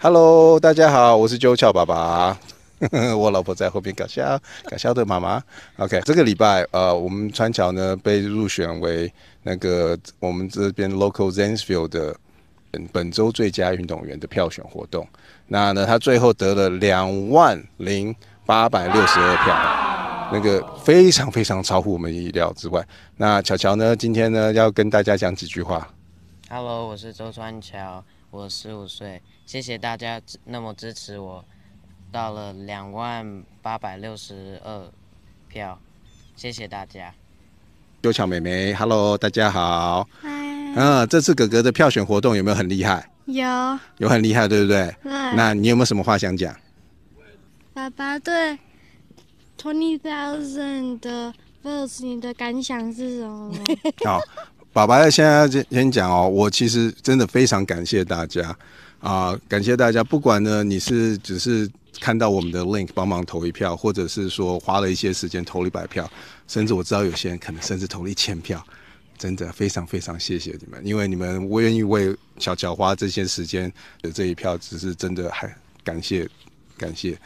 Hello，大家好，我是九巧爸爸，我老婆在后边搞笑，搞笑的妈妈。OK，这个礼拜呃，我们川桥呢被入选为那个我们这边 Local z e n s f i e l e 的本周最佳运动员的票选活动。那呢，他最后得了两万零八百六十二票，那个非常非常超乎我们意料之外。那巧巧呢，今天呢要跟大家讲几句话。Hello，我是周川桥。我十五岁，谢谢大家那么支持我，到了两万八百六十二票，谢谢大家。有巧妹妹，Hello，大家好。嗯，这次哥哥的票选活动有没有很厉害？有，有很厉害，对不对？那你有没有什么话想讲？爸爸对 twenty thousand 的 votes，你的感想是什么？好。爸爸要先先讲哦，我其实真的非常感谢大家啊，感谢大家，不管呢你是只是看到我们的 link 帮忙投一票，或者是说花了一些时间投了一百票，甚至我知道有些人可能甚至投了一千票，真的非常非常谢谢你们，因为你们我愿意为小乔花这些时间的这一票，只是真的还感谢感谢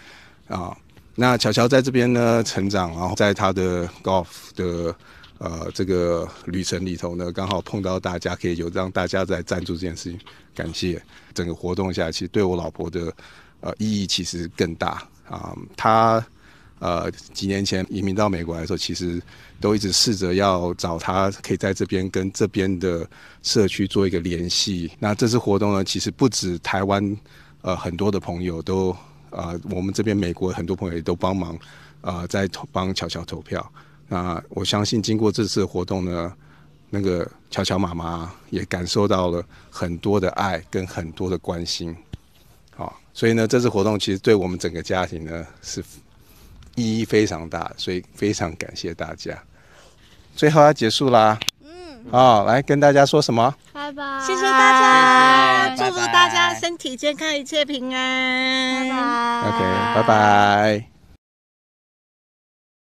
啊。那乔乔在这边呢成长，然后在他的 golf 的。呃，这个旅程里头呢，刚好碰到大家可以有让大家在赞助这件事情，感谢整个活动下，其实对我老婆的呃意义其实更大啊。她呃几年前移民到美国来的时候，其实都一直试着要找她可以在这边跟这边的社区做一个联系。那这次活动呢，其实不止台湾呃很多的朋友都啊，我们这边美国很多朋友也都帮忙啊在投帮乔乔投票。那我相信经过这次活动呢，那个巧巧妈妈也感受到了很多的爱跟很多的关心，好，所以呢，这次活动其实对我们整个家庭呢是意义非常大，所以非常感谢大家。最后要结束啦，嗯，哦，来跟大家说什么？拜拜，谢谢大家，祝福大家身体健康，一切平安。拜拜，OK，拜拜。